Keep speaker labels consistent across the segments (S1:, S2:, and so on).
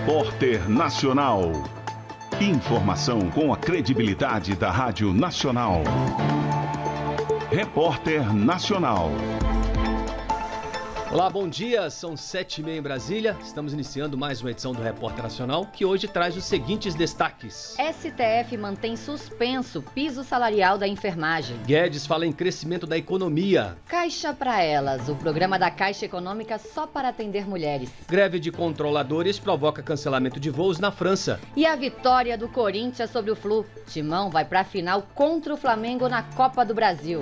S1: Repórter Nacional. Informação com a credibilidade da Rádio Nacional. Repórter Nacional. Olá, bom dia. São sete e meia em
S2: Brasília. Estamos iniciando mais uma edição do Repórter Nacional, que hoje traz os seguintes destaques.
S3: STF mantém suspenso piso salarial da enfermagem.
S2: Guedes fala em crescimento da economia.
S3: Caixa para Elas, o programa da Caixa Econômica só para atender mulheres.
S2: Greve de controladores provoca cancelamento de voos na França.
S3: E a vitória do Corinthians sobre o Flu. Timão vai para a final contra o Flamengo na Copa do Brasil.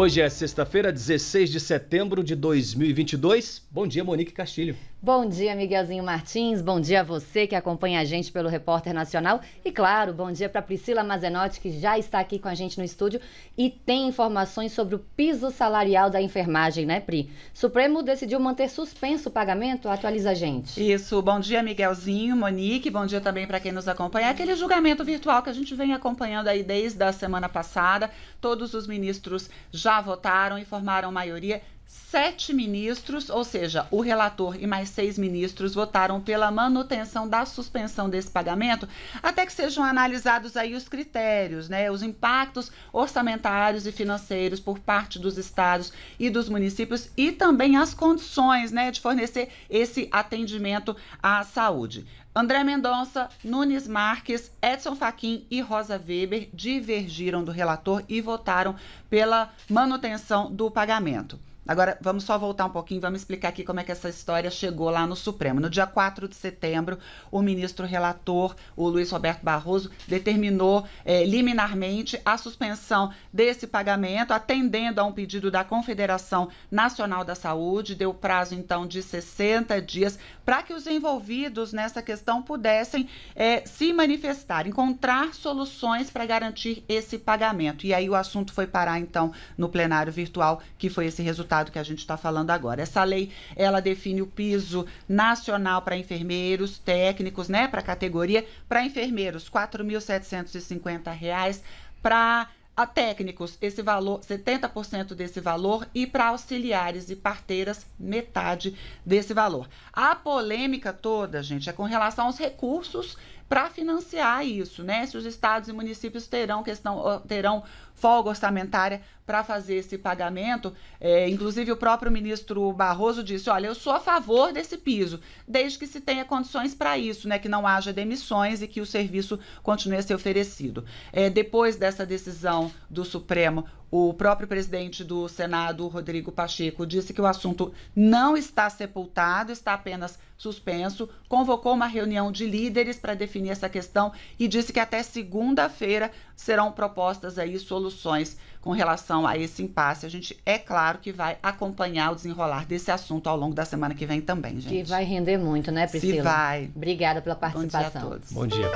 S2: Hoje é sexta-feira, 16 de setembro de 2022. Bom dia, Monique Castilho.
S3: Bom dia, Miguelzinho Martins. Bom dia a você que acompanha a gente pelo Repórter Nacional. E claro, bom dia para Priscila Mazenotti, que já está aqui com a gente no estúdio e tem informações sobre o piso salarial da enfermagem, né, Pri? Supremo decidiu manter suspenso o pagamento. Atualiza a gente.
S4: Isso. Bom dia, Miguelzinho, Monique. Bom dia também para quem nos acompanha. Aquele julgamento virtual que a gente vem acompanhando aí desde a semana passada. Todos os ministros já já votaram e formaram maioria Sete ministros, ou seja, o relator e mais seis ministros, votaram pela manutenção da suspensão desse pagamento até que sejam analisados aí os critérios, né? Os impactos orçamentários e financeiros por parte dos estados e dos municípios e também as condições, né, de fornecer esse atendimento à saúde. André Mendonça, Nunes Marques, Edson Fachin e Rosa Weber divergiram do relator e votaram pela manutenção do pagamento. Agora, vamos só voltar um pouquinho, vamos explicar aqui como é que essa história chegou lá no Supremo. No dia 4 de setembro, o ministro relator, o Luiz Roberto Barroso, determinou é, liminarmente a suspensão desse pagamento, atendendo a um pedido da Confederação Nacional da Saúde, deu prazo então de 60 dias para que os envolvidos nessa questão pudessem é, se manifestar, encontrar soluções para garantir esse pagamento. E aí o assunto foi parar, então, no plenário virtual, que foi esse resultado que a gente está falando agora. Essa lei, ela define o piso nacional para enfermeiros, técnicos, né, para categoria, para enfermeiros, R$ 4.750, para a técnicos esse valor 70% desse valor e para auxiliares e parteiras metade desse valor. A polêmica toda, gente, é com relação aos recursos para financiar isso, né? Se os estados e municípios terão questão terão folga orçamentária para fazer esse pagamento. É, inclusive, o próprio ministro Barroso disse: olha, eu sou a favor desse piso, desde que se tenha condições para isso, né? Que não haja demissões e que o serviço continue a ser oferecido. É, depois dessa decisão do Supremo, o próprio presidente do Senado, Rodrigo Pacheco, disse que o assunto não está sepultado, está apenas suspenso. Convocou uma reunião de líderes para definir essa questão e disse que até segunda-feira serão propostas aí soluções soluções com relação a esse impasse. A gente, é claro, que vai acompanhar o desenrolar desse assunto ao longo da semana que vem também, gente. Que vai render muito, né, Priscila? Se vai. Obrigada pela participação. Bom dia a todos.
S3: Bom dia,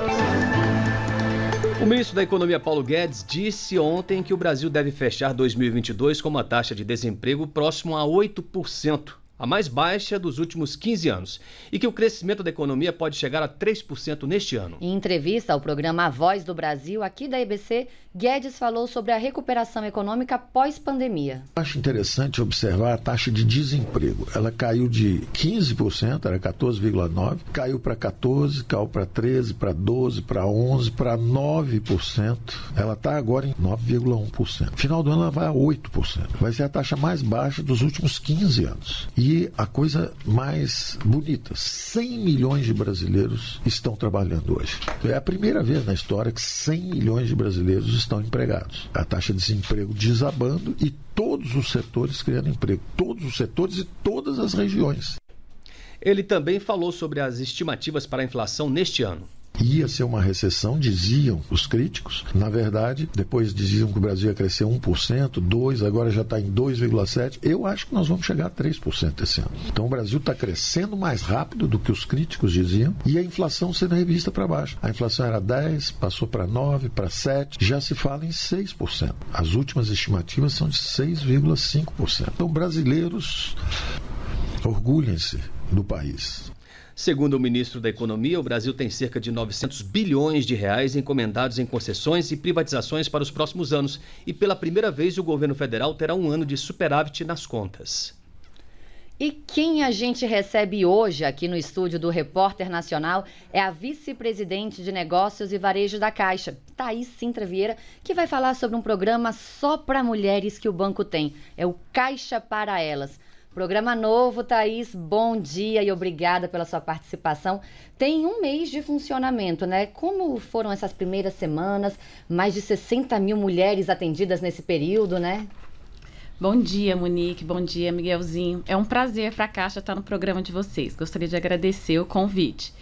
S2: Priscila. O ministro da Economia, Paulo Guedes, disse ontem que o Brasil deve fechar 2022 com uma taxa de desemprego próximo a 8% a mais baixa dos últimos 15 anos, e que o crescimento da economia pode chegar a 3%
S5: neste ano.
S3: Em entrevista ao programa A Voz do Brasil, aqui da EBC, Guedes falou sobre a recuperação econômica pós-pandemia.
S5: Acho interessante observar a taxa de desemprego. Ela caiu de 15%, era 14,9%, caiu para 14%, caiu para 13%, para 12%, para 11%, para 9%. Ela está agora em 9,1%. Final do ano ela vai a 8%. Vai ser a taxa mais baixa dos últimos 15 anos. E e a coisa mais bonita: 100 milhões de brasileiros estão trabalhando hoje. É a primeira vez na história que 100 milhões de brasileiros estão empregados. A taxa de desemprego desabando e todos os setores criando emprego, todos os setores e todas as regiões.
S2: Ele também falou sobre as estimativas para a inflação neste
S5: ano ia ser uma recessão, diziam os críticos. Na verdade, depois diziam que o Brasil ia crescer 1%, 2%, agora já está em 2,7%. Eu acho que nós vamos chegar a 3% esse ano. Então o Brasil está crescendo mais rápido do que os críticos diziam e a inflação sendo revista para baixo. A inflação era 10%, passou para 9%, para 7%, já se fala em 6%. As últimas estimativas são de 6,5%. Então brasileiros, orgulhem-se do país.
S2: Segundo o ministro da Economia, o Brasil tem cerca de 900 bilhões de reais encomendados em concessões e privatizações para os próximos anos. E pela primeira vez, o governo federal terá um ano de superávit nas contas.
S3: E quem a gente recebe hoje aqui no estúdio do Repórter Nacional é a vice-presidente de Negócios e Varejo da Caixa, Thaís Sintra Vieira, que vai falar sobre um programa só para mulheres que o banco tem. É o Caixa para Elas. Programa novo, Thaís, bom dia e obrigada pela sua participação. Tem um mês de funcionamento, né? Como foram essas primeiras semanas? Mais de 60 mil mulheres atendidas nesse período, né?
S6: Bom dia, Monique. Bom dia, Miguelzinho. É um prazer para a Caixa estar no programa de vocês. Gostaria de agradecer o convite.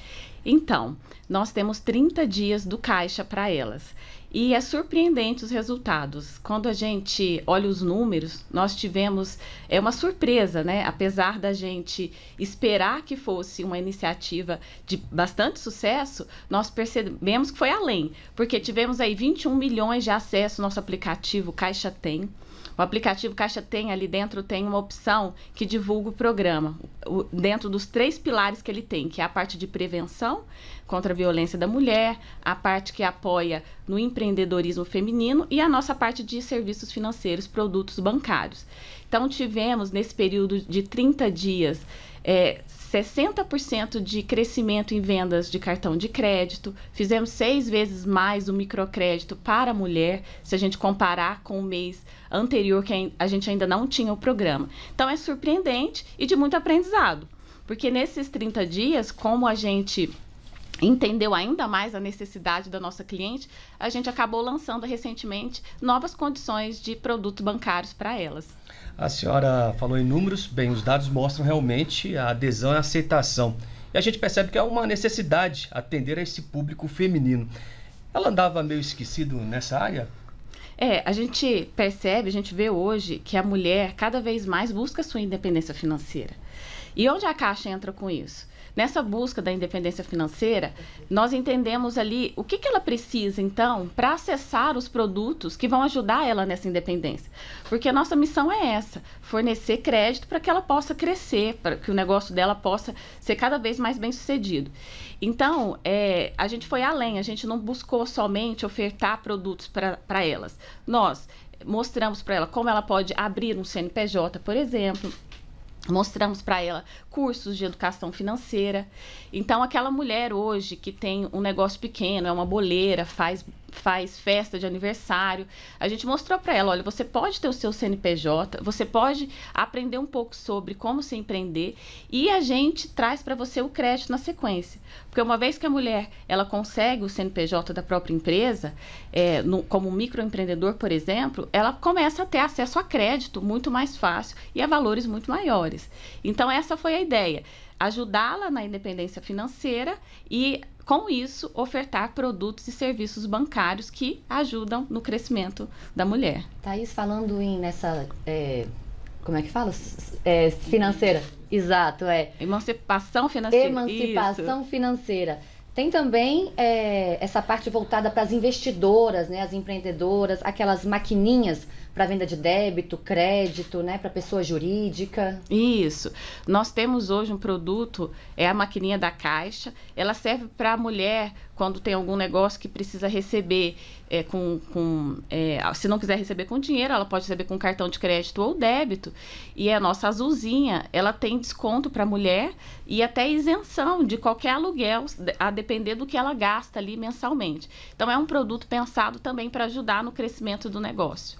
S6: Então, nós temos 30 dias do caixa para elas. E é surpreendente os resultados. Quando a gente olha os números, nós tivemos é uma surpresa, né? Apesar da gente esperar que fosse uma iniciativa de bastante sucesso, nós percebemos que foi além, porque tivemos aí 21 milhões de acessos no nosso aplicativo Caixa Tem. O aplicativo Caixa tem ali dentro tem uma opção que divulga o programa, o, dentro dos três pilares que ele tem, que é a parte de prevenção, contra a violência da mulher, a parte que apoia no empreendedorismo feminino e a nossa parte de serviços financeiros, produtos bancários. Então, tivemos nesse período de 30 dias. É, 60% de crescimento em vendas de cartão de crédito, fizemos seis vezes mais o microcrédito para a mulher, se a gente comparar com o mês anterior, que a gente ainda não tinha o programa. Então, é surpreendente e de muito aprendizado, porque nesses 30 dias, como a gente entendeu ainda mais a necessidade da nossa cliente, a gente acabou lançando recentemente novas condições de produtos bancários para elas.
S2: A senhora falou em números, bem, os dados mostram realmente a adesão e a aceitação. E a gente percebe que é uma necessidade atender a esse público feminino. Ela andava meio esquecido nessa área?
S6: É, a gente percebe, a gente vê hoje que a mulher cada vez mais busca sua independência financeira. E onde a Caixa entra com isso? Nessa busca da independência financeira, nós entendemos ali o que, que ela precisa, então, para acessar os produtos que vão ajudar ela nessa independência. Porque a nossa missão é essa: fornecer crédito para que ela possa crescer, para que o negócio dela possa ser cada vez mais bem sucedido. Então, é, a gente foi além, a gente não buscou somente ofertar produtos para elas. Nós mostramos para ela como ela pode abrir um CNPJ, por exemplo. Mostramos para ela cursos de educação financeira. Então, aquela mulher hoje que tem um negócio pequeno, é uma boleira, faz, faz festa de aniversário, a gente mostrou para ela: olha, você pode ter o seu CNPJ, você pode aprender um pouco sobre como se empreender e a gente traz para você o crédito na sequência. Porque uma vez que a mulher ela consegue o CNPJ da própria empresa, é, no, como microempreendedor, por exemplo, ela começa a ter acesso a crédito muito mais fácil e a valores muito maiores. Então, essa foi a a ideia? Ajudá-la na independência financeira e, com isso, ofertar produtos e serviços bancários que ajudam no crescimento da
S3: mulher. Thaís, falando em nessa. É, como é que fala? É, financeira. Exato, é. Emancipação financeira. Emancipação isso. financeira. Tem também é, essa parte voltada para as investidoras, né, as empreendedoras, aquelas maquininhas para venda de débito, crédito, né, para pessoa jurídica.
S6: Isso. Nós temos hoje um produto, é a maquininha da Caixa. Ela serve para a mulher quando tem algum negócio que precisa receber é, com, com é, se não quiser receber com dinheiro, ela pode receber com cartão de crédito ou débito. E a nossa azulzinha, ela tem desconto para a mulher e até isenção de qualquer aluguel, a depender do que ela gasta ali mensalmente. Então é um produto pensado também para ajudar no crescimento do negócio.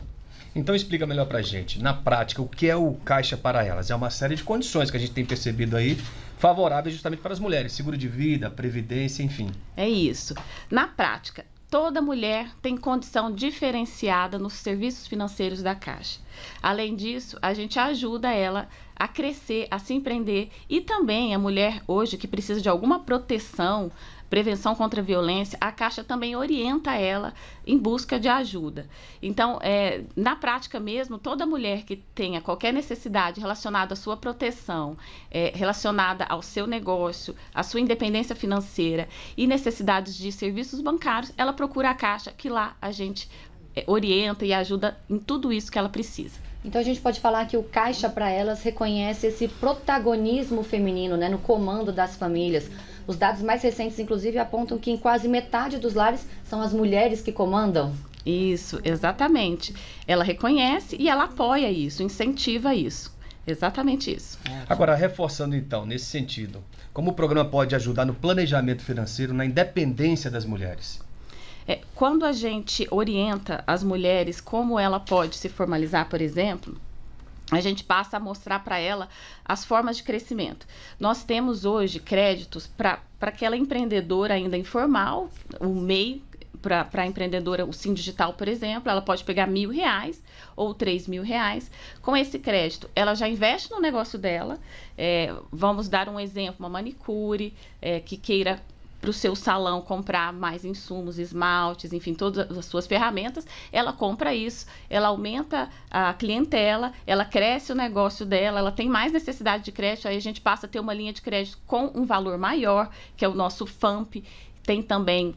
S2: Então explica melhor para gente, na prática, o que é o caixa para elas? É uma série de condições que a gente tem percebido aí favoráveis justamente para as mulheres, seguro de vida, previdência, enfim.
S6: É isso. Na prática, toda mulher tem condição diferenciada nos serviços financeiros da Caixa. Além disso, a gente ajuda ela a crescer, a se empreender e também a mulher hoje que precisa de alguma proteção prevenção contra a violência, a Caixa também orienta ela em busca de ajuda. Então, é, na prática mesmo, toda mulher que tenha qualquer necessidade relacionada à sua proteção, é, relacionada ao seu negócio, à sua independência financeira e necessidades de serviços bancários, ela procura a Caixa, que lá a gente é, orienta e ajuda em tudo isso que ela precisa.
S3: Então a gente pode falar que o Caixa para elas reconhece esse protagonismo feminino, né, no comando das famílias. Os dados mais recentes, inclusive, apontam que em quase metade dos lares são as mulheres que comandam.
S6: Isso, exatamente. Ela reconhece e ela apoia isso, incentiva isso. Exatamente isso.
S2: É. Agora, reforçando então, nesse sentido, como o programa pode ajudar no planejamento financeiro, na independência das mulheres?
S6: É, quando a gente orienta as mulheres como ela pode se formalizar, por exemplo, a gente passa a mostrar para ela as formas de crescimento. Nós temos hoje créditos para aquela empreendedora ainda informal, o MEI, para a empreendedora, o Sim Digital, por exemplo, ela pode pegar mil reais ou três mil reais. Com esse crédito, ela já investe no negócio dela. É, vamos dar um exemplo, uma manicure é, que queira para o seu salão comprar mais insumos, esmaltes, enfim, todas as suas ferramentas, ela compra isso, ela aumenta a clientela, ela cresce o negócio dela, ela tem mais necessidade de crédito, aí a gente passa a ter uma linha de crédito com um valor maior, que é o nosso FAMP, tem também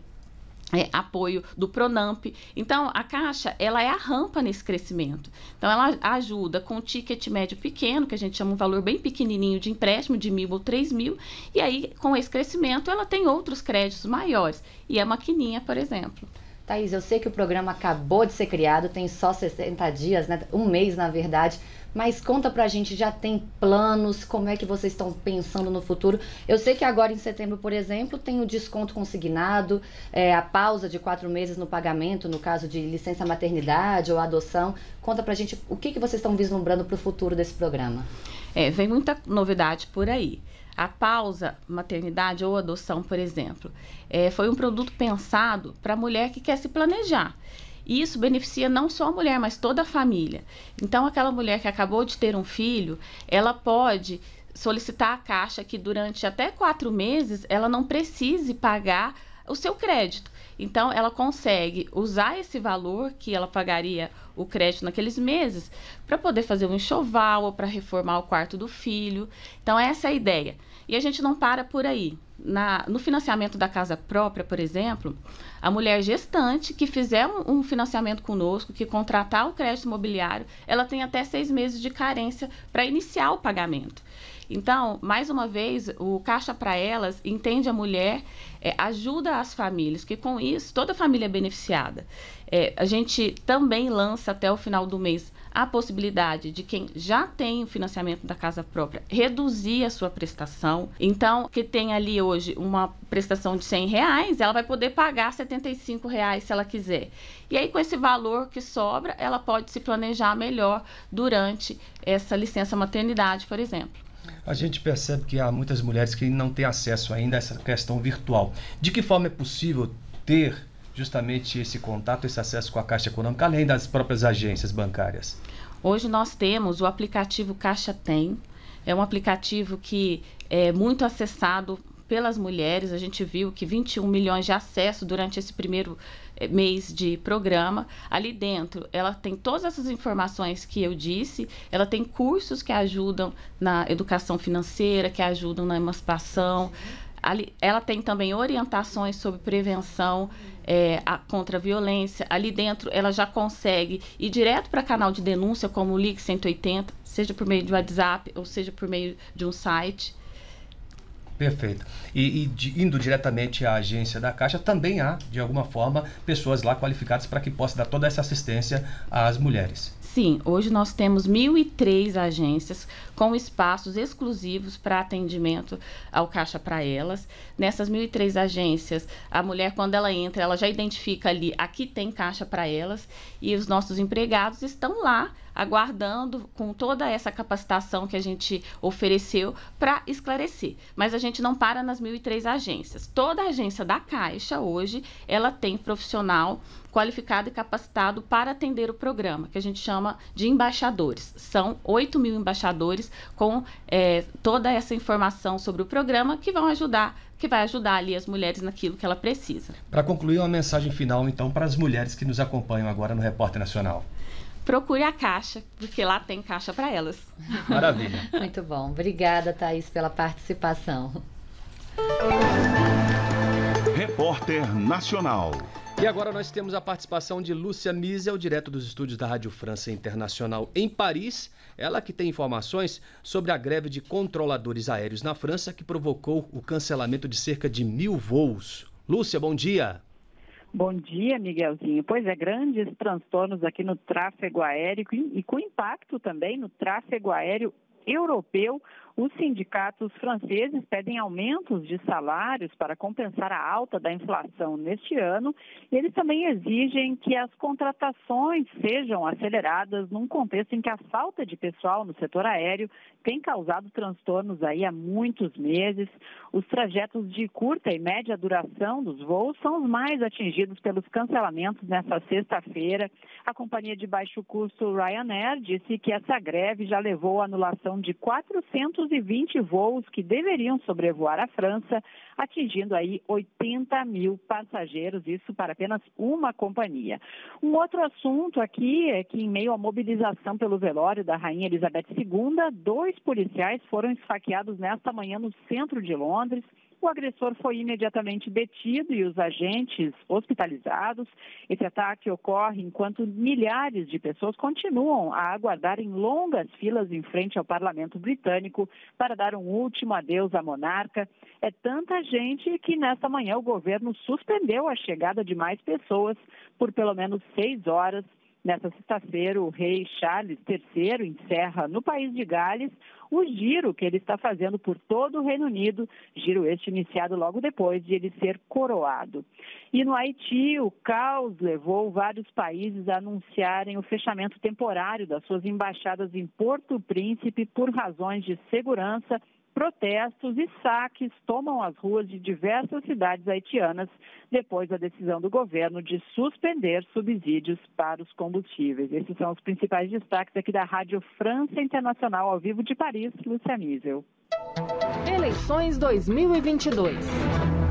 S6: é, apoio do Pronamp. Então, a Caixa, ela é a rampa nesse crescimento. Então, ela ajuda com o ticket médio pequeno, que a gente chama um valor bem pequenininho de empréstimo, de mil ou três mil, e aí, com esse crescimento, ela tem outros créditos maiores.
S3: E a maquininha, por exemplo. Thaís, eu sei que o programa acabou de ser criado, tem só 60 dias, né? um mês na verdade, mas conta pra gente, já tem planos? Como é que vocês estão pensando no futuro? Eu sei que agora em setembro, por exemplo, tem o desconto consignado, é, a pausa de quatro meses no pagamento, no caso de licença maternidade ou adoção. Conta pra gente o que, que vocês estão vislumbrando para o futuro desse programa. É, vem muita
S6: novidade por aí. A pausa maternidade ou adoção, por exemplo, é, foi um produto pensado para a mulher que quer se planejar. E isso beneficia não só a mulher, mas toda a família. Então, aquela mulher que acabou de ter um filho, ela pode solicitar a caixa que durante até quatro meses ela não precise pagar o seu crédito. Então, ela consegue usar esse valor que ela pagaria o crédito naqueles meses para poder fazer um enxoval ou para reformar o quarto do filho. Então, essa é a ideia. E a gente não para por aí. Na, no financiamento da casa própria, por exemplo, a mulher gestante que fizer um, um financiamento conosco, que contratar o crédito imobiliário, ela tem até seis meses de carência para iniciar o pagamento. Então, mais uma vez, o Caixa para Elas entende a mulher, é, ajuda as famílias, que com isso toda família é beneficiada. É, a gente também lança até o final do mês a possibilidade de quem já tem o financiamento da casa própria reduzir a sua prestação. Então, que tem ali hoje uma prestação de 100 reais, ela vai poder pagar 75 reais se ela quiser. E aí, com esse valor que sobra, ela pode se planejar melhor durante essa licença maternidade, por exemplo
S2: a gente percebe que há muitas mulheres que não têm acesso ainda a essa questão virtual. De que forma é possível ter justamente esse contato, esse acesso com a Caixa Econômica, além das próprias agências bancárias?
S6: Hoje nós temos o aplicativo Caixa Tem. É um aplicativo que é muito acessado pelas mulheres. A gente viu que 21 milhões de acessos durante esse primeiro eh, mês de programa. Ali dentro, ela tem todas essas informações que eu disse, ela tem cursos que ajudam na educação financeira, que ajudam na emancipação. Ali, ela tem também orientações sobre prevenção é, a, contra a violência. Ali dentro, ela já consegue ir direto para canal de denúncia, como o LIC 180, seja por meio de WhatsApp ou seja por meio de um site.
S2: Perfeito. E, e de, indo diretamente à agência da Caixa, também há, de alguma forma, pessoas lá qualificadas para que possa dar toda essa assistência às mulheres.
S6: Sim, hoje nós temos 1.003 agências com espaços exclusivos para atendimento ao caixa para elas. Nessas 1.003 agências, a mulher, quando ela entra, ela já identifica ali, aqui tem caixa para elas, e os nossos empregados estão lá aguardando com toda essa capacitação que a gente ofereceu para esclarecer. Mas a gente não para nas 1.003 agências. Toda agência da Caixa hoje, ela tem profissional qualificado e capacitado para atender o programa, que a gente chama de embaixadores. São 8 mil embaixadores com é, toda essa informação sobre o programa que vão ajudar, que vai ajudar ali as mulheres naquilo que ela
S2: precisa. Para concluir, uma mensagem final então para as mulheres que nos acompanham agora no Repórter Nacional
S6: procure a caixa, porque lá tem caixa para elas.
S1: Maravilha.
S6: Muito
S3: bom. Obrigada, Thaís, pela participação.
S2: Repórter
S5: Nacional.
S2: E agora nós temos a participação de Lúcia Miesel, direto dos estúdios da Rádio França Internacional em Paris. Ela que tem informações sobre a greve de controladores aéreos na França que provocou o cancelamento de cerca de mil voos. Lúcia, bom dia.
S7: Bom dia, Miguelzinho. Pois é, grandes transtornos aqui no tráfego aéreo e com impacto também no tráfego aéreo europeu os sindicatos franceses pedem aumentos de salários para compensar a alta da inflação neste ano eles também exigem que as contratações sejam aceleradas num contexto em que a falta de pessoal no setor aéreo tem causado transtornos aí há muitos meses. Os trajetos de curta e média duração dos voos são os mais atingidos pelos cancelamentos nesta sexta-feira. A companhia de baixo custo Ryanair disse que essa greve já levou à anulação de 400 220 voos que deveriam sobrevoar a França, atingindo aí 80 mil passageiros, isso para apenas uma companhia. Um outro assunto aqui é que, em meio à mobilização pelo velório da Rainha Elizabeth II, dois policiais foram esfaqueados nesta manhã no centro de Londres. O agressor foi imediatamente detido e os agentes hospitalizados. Esse ataque ocorre enquanto milhares de pessoas continuam a aguardar em longas filas em frente ao parlamento britânico para dar um último adeus à monarca. É tanta gente que nesta manhã o governo suspendeu a chegada de mais pessoas por pelo menos seis horas Nessa sexta-feira, o rei Charles III encerra no país de Gales o giro que ele está fazendo por todo o Reino Unido, giro este iniciado logo depois de ele ser coroado. E no Haiti, o caos levou vários países a anunciarem o fechamento temporário das suas embaixadas em Porto Príncipe por razões de segurança protestos e saques tomam as ruas de diversas cidades haitianas depois da decisão do governo de suspender subsídios para os combustíveis. Esses são os principais destaques aqui da Rádio França Internacional ao vivo de Paris, Lúcia Nível. Eleições 2022.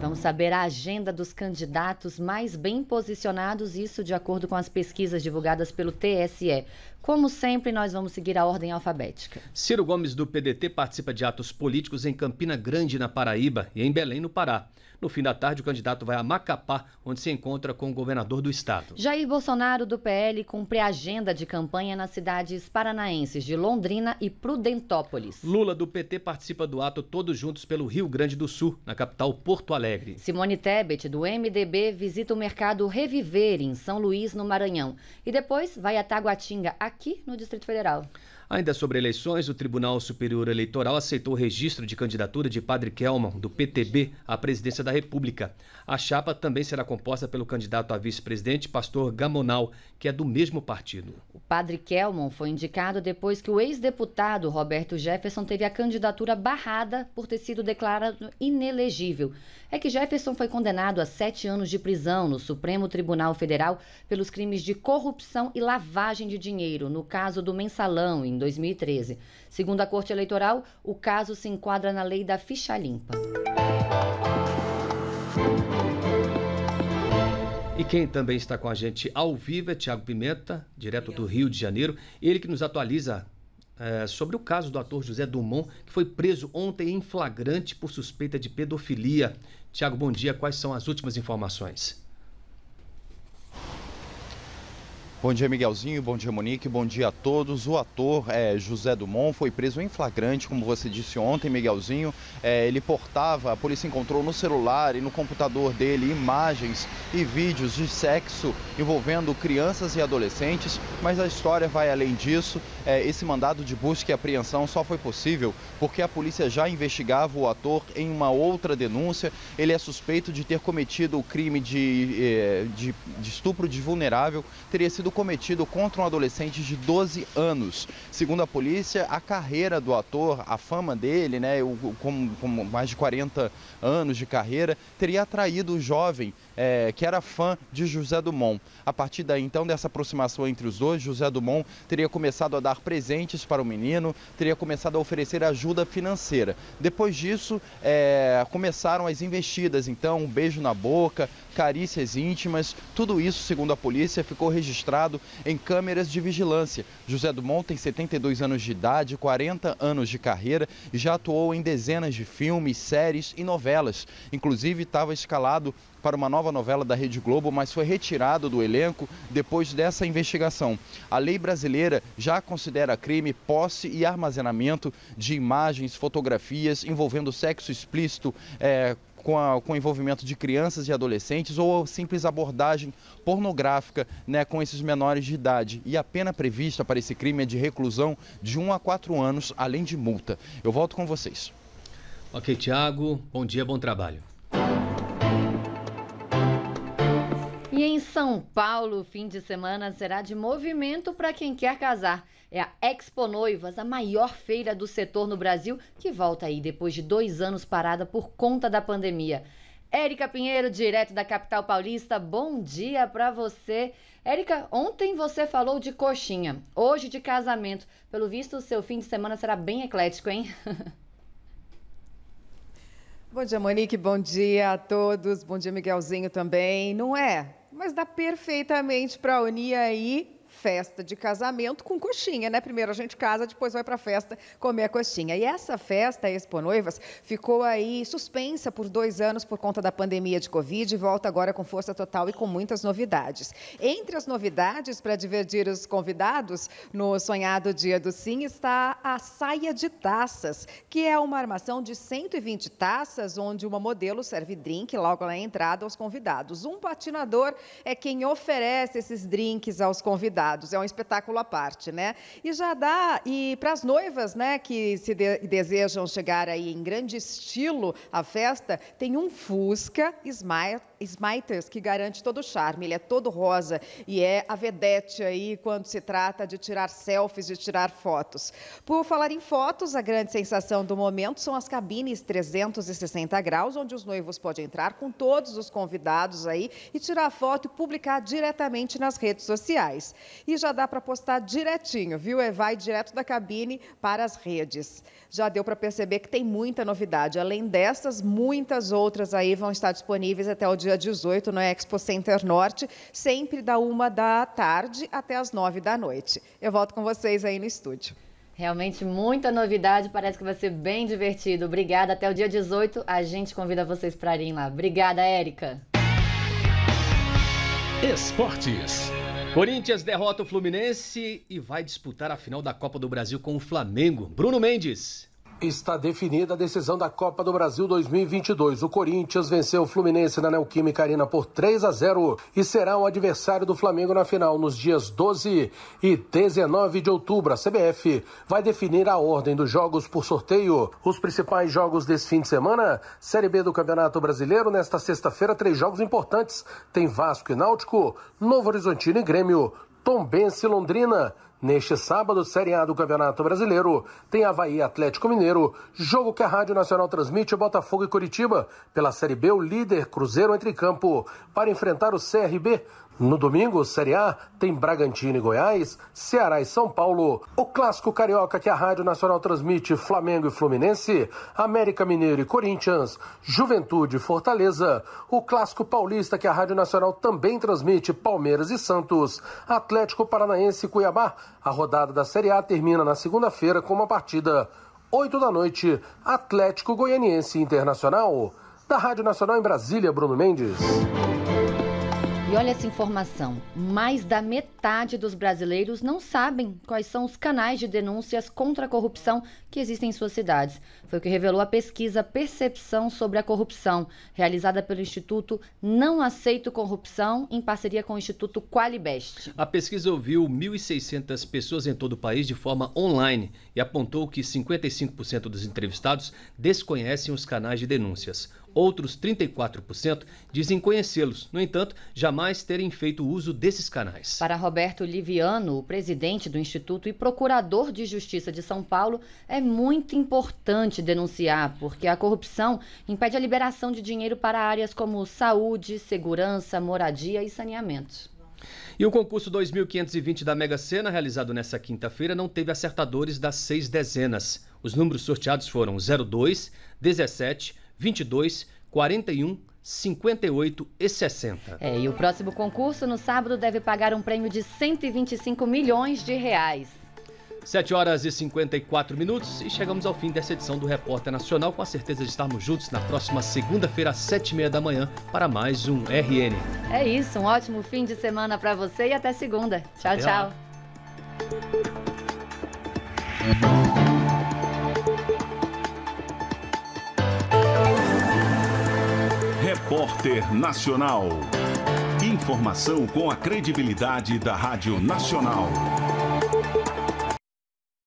S7: Vamos saber a agenda
S3: dos candidatos mais bem posicionados, isso de acordo com as pesquisas divulgadas pelo TSE. Como sempre, nós vamos seguir a ordem alfabética.
S2: Ciro Gomes, do PDT, participa de atos políticos em Campina Grande, na Paraíba, e em Belém, no Pará. No fim da tarde, o candidato vai a Macapá, onde se encontra com o governador do estado.
S3: Jair Bolsonaro, do PL, cumpre agenda de campanha nas cidades paranaenses de Londrina e Prudentópolis. Lula, do
S2: PT, participa do ato Todos Juntos pelo Rio Grande do Sul, na capital Porto Alegre.
S3: Simone Tebet, do MDB, visita o mercado Reviver, em São Luís, no Maranhão. E depois vai a Taguatinga, aqui no Distrito Federal.
S2: Ainda sobre eleições, o Tribunal Superior Eleitoral aceitou o registro de candidatura de Padre Kelman, do PTB, à presidência da República. A chapa também será composta pelo candidato a vice-presidente, pastor Gamonal, que é do mesmo partido.
S3: O Padre Kelman foi indicado depois que o ex-deputado Roberto Jefferson teve a candidatura barrada por ter sido declarado inelegível. É que Jefferson foi condenado a sete anos de prisão no Supremo Tribunal Federal pelos crimes de corrupção e lavagem de dinheiro, no caso do mensalão em em 2013. Segundo a Corte Eleitoral, o caso se enquadra na lei da ficha limpa.
S2: E quem também está com a gente ao vivo é Tiago Pimenta, direto do Rio de Janeiro. Ele que nos atualiza é, sobre o caso do ator José Dumont, que foi preso ontem em flagrante por suspeita de pedofilia. Tiago, bom dia. Quais são as
S8: últimas informações? Bom dia, Miguelzinho. Bom dia, Monique. Bom dia a todos. O ator é, José Dumont foi preso em flagrante, como você disse ontem, Miguelzinho. É, ele portava, a polícia encontrou no celular e no computador dele imagens e vídeos de sexo envolvendo crianças e adolescentes, mas a história vai além disso. É, esse mandado de busca e apreensão só foi possível porque a polícia já investigava o ator em uma outra denúncia. Ele é suspeito de ter cometido o crime de, é, de, de estupro de vulnerável, teria sido sido cometido contra um adolescente de 12 anos. Segundo a polícia, a carreira do ator, a fama dele, né, com, com mais de 40 anos de carreira, teria atraído o jovem é, que era fã de José Dumont. A partir daí, então, dessa aproximação entre os dois, José Dumont teria começado a dar presentes para o menino, teria começado a oferecer ajuda financeira. Depois disso, é, começaram as investidas, então, um beijo na boca, carícias íntimas, tudo isso, segundo a polícia, ficou registrado em câmeras de vigilância. José Dumont tem 72 anos de idade, 40 anos de carreira e já atuou em dezenas de filmes, séries e novelas. Inclusive, estava escalado para uma nova novela da Rede Globo, mas foi retirado do elenco depois dessa investigação. A lei brasileira já considera crime posse e armazenamento de imagens, fotografias envolvendo sexo explícito. É, com, a, com, o envolvimento de crianças e adolescentes ou simples abordagem pornográfica né, com esses menores de idade. E a pena prevista para esse crime é de reclusão de 1 a 4 anos, além de multa. Eu volto com vocês. Ok, Tiago. Bom dia, bom trabalho.
S3: São Paulo, fim de semana será de movimento para quem quer casar. É a Expo Noivas, a maior feira do setor no Brasil, que volta aí depois de dois anos parada por conta da pandemia. Érica Pinheiro, direto da capital paulista, bom dia para você. Érica, ontem você falou de
S9: coxinha,
S3: hoje de casamento. Pelo visto, o seu fim de semana será bem eclético, hein?
S9: Bom dia, Monique. Bom dia a todos. Bom dia, Miguelzinho também. Não é? mas dá perfeitamente para unir aí festa de casamento com coxinha, né? Primeiro a gente casa, depois vai para a festa comer a coxinha. E essa festa, a Expo Noivas, ficou aí suspensa por dois anos por conta da pandemia de Covid e volta agora com força total e com muitas novidades. Entre as novidades para divertir os convidados no sonhado Dia do Sim está a saia de taças, que é uma armação de 120 taças, onde uma modelo serve drink logo na entrada aos convidados. Um patinador é quem oferece esses drinks aos convidados. É um espetáculo à parte, né? E já dá, e para as noivas, né, que se de, desejam chegar aí em grande estilo à festa, tem um Fusca Smiters que garante todo o charme. Ele é todo rosa e é a vedete aí quando se trata de tirar selfies, de tirar fotos. Por falar em fotos, a grande sensação do momento são as cabines 360 graus, onde os noivos podem entrar com todos os convidados aí e tirar foto e publicar diretamente nas redes sociais. E já dá para postar direitinho, viu? É vai direto da cabine para as redes. Já deu para perceber que tem muita novidade. Além dessas, muitas outras aí vão estar disponíveis até o dia 18 no Expo Center Norte, sempre da uma da tarde até as nove da noite. Eu volto com vocês aí no estúdio. Realmente muita novidade, parece que vai ser bem
S3: divertido. Obrigada, até o dia 18 a gente convida vocês para irem lá. Obrigada, Érica.
S2: Esportes. Corinthians derrota o Fluminense
S1: e vai disputar a final da Copa do Brasil com o Flamengo. Bruno Mendes. Está definida a decisão da Copa do Brasil 2022. O Corinthians venceu o Fluminense na Neoquímica Arena por 3 a 0 e será o adversário do Flamengo na final nos dias 12 e 19 de outubro. A CBF vai definir a ordem dos jogos por sorteio. Os principais jogos desse fim de semana: Série B do Campeonato Brasileiro. Nesta sexta-feira, três jogos importantes: tem Vasco e Náutico, Novo Horizontino e Grêmio, Tombense e Londrina. Neste sábado, Série A do Campeonato Brasileiro, tem Havaí Atlético Mineiro, jogo que a Rádio Nacional transmite Botafogo e Curitiba. Pela Série B, o líder Cruzeiro entre campo para enfrentar o CRB. No domingo, Série A, tem Bragantino e Goiás, Ceará e São Paulo. O clássico carioca que a Rádio Nacional transmite Flamengo e Fluminense, América Mineiro e Corinthians, Juventude e Fortaleza. O clássico paulista que a Rádio Nacional também transmite Palmeiras e Santos, Atlético Paranaense e Cuiabá. A rodada da Série A termina na segunda-feira com uma partida 8 da noite, Atlético Goianiense Internacional. Da Rádio Nacional em Brasília, Bruno Mendes.
S3: E olha essa informação: mais da metade dos brasileiros não sabem quais são os canais de denúncias contra a corrupção que existem em suas cidades. Foi o que revelou a pesquisa Percepção sobre a Corrupção, realizada pelo Instituto Não Aceito Corrupção, em parceria com o Instituto Qualibest.
S2: A pesquisa ouviu 1.600 pessoas em todo o país de forma online e apontou que 55% dos entrevistados desconhecem os canais de denúncias. Outros 34% dizem conhecê-los, no entanto, jamais terem feito uso desses canais.
S3: Para Roberto Liviano, o presidente do Instituto e procurador de Justiça de São Paulo, é muito importante denunciar, porque a corrupção impede a liberação de dinheiro para áreas como saúde, segurança, moradia e saneamento.
S2: E o concurso 2520 da Mega Sena, realizado nesta quinta-feira, não teve acertadores das seis dezenas. Os números sorteados foram 02, 17, 22 41 58 e 60. É, e o
S3: próximo concurso no sábado deve pagar um prêmio de 125 milhões de reais.
S2: 7 horas e 54 minutos e chegamos ao fim dessa edição do Repórter Nacional com a certeza de estarmos juntos na próxima segunda-feira às sete e meia da manhã para mais um RN.
S3: É isso, um ótimo fim de semana para você e até segunda. Tchau, até tchau. Lá.
S5: Repórter Nacional.
S1: Informação com a credibilidade da Rádio Nacional.